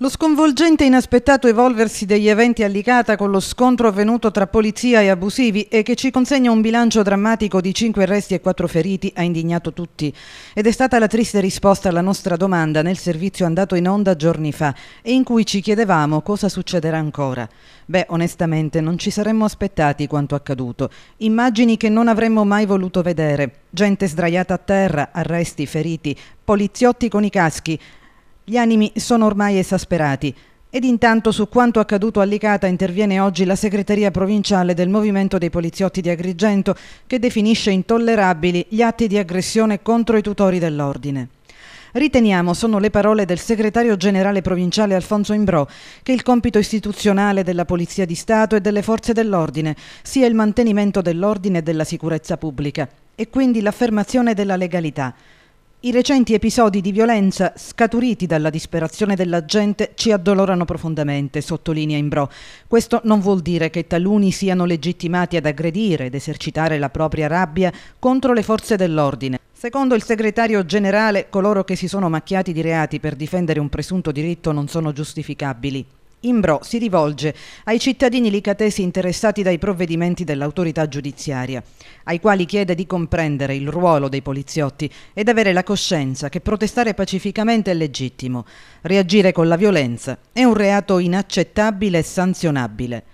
Lo sconvolgente e inaspettato evolversi degli eventi a Licata con lo scontro avvenuto tra polizia e abusivi e che ci consegna un bilancio drammatico di 5 arresti e 4 feriti ha indignato tutti ed è stata la triste risposta alla nostra domanda nel servizio andato in onda giorni fa e in cui ci chiedevamo cosa succederà ancora. Beh, onestamente non ci saremmo aspettati quanto accaduto, immagini che non avremmo mai voluto vedere, gente sdraiata a terra, arresti, feriti, poliziotti con i caschi, gli animi sono ormai esasperati. Ed intanto su quanto accaduto a Licata interviene oggi la segreteria provinciale del Movimento dei Poliziotti di Agrigento che definisce intollerabili gli atti di aggressione contro i tutori dell'ordine. Riteniamo, sono le parole del segretario generale provinciale Alfonso Imbrò, che il compito istituzionale della Polizia di Stato e delle forze dell'ordine sia il mantenimento dell'ordine e della sicurezza pubblica e quindi l'affermazione della legalità i recenti episodi di violenza scaturiti dalla disperazione della gente ci addolorano profondamente, sottolinea Imbro. Questo non vuol dire che taluni siano legittimati ad aggredire ed esercitare la propria rabbia contro le forze dell'ordine. Secondo il segretario generale, coloro che si sono macchiati di reati per difendere un presunto diritto non sono giustificabili. Imbro si rivolge ai cittadini licatesi interessati dai provvedimenti dell'autorità giudiziaria, ai quali chiede di comprendere il ruolo dei poliziotti ed avere la coscienza che protestare pacificamente è legittimo, reagire con la violenza è un reato inaccettabile e sanzionabile.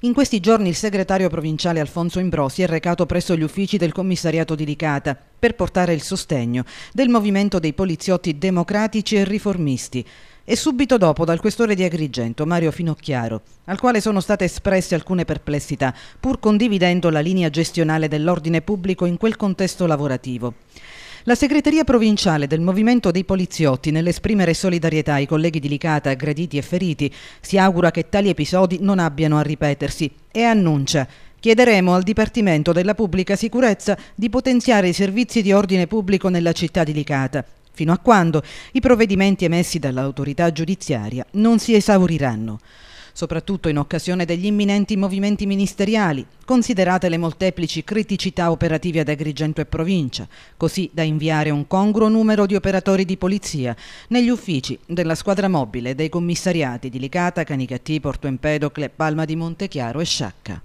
In questi giorni il segretario provinciale Alfonso Imbrosi è recato presso gli uffici del commissariato di Licata per portare il sostegno del movimento dei poliziotti democratici e riformisti, e subito dopo dal questore di Agrigento, Mario Finocchiaro, al quale sono state espresse alcune perplessità, pur condividendo la linea gestionale dell'ordine pubblico in quel contesto lavorativo. La segreteria provinciale del Movimento dei Poliziotti, nell'esprimere solidarietà ai colleghi di Licata aggrediti e feriti, si augura che tali episodi non abbiano a ripetersi e annuncia Chiederemo al Dipartimento della Pubblica Sicurezza di potenziare i servizi di ordine pubblico nella città di Licata, fino a quando i provvedimenti emessi dall'autorità giudiziaria non si esauriranno soprattutto in occasione degli imminenti movimenti ministeriali, considerate le molteplici criticità operative ad Agrigento e provincia, così da inviare un congruo numero di operatori di polizia negli uffici della squadra mobile dei commissariati di Licata, Canicattì, Porto Empedocle, Palma di Montechiaro e Sciacca.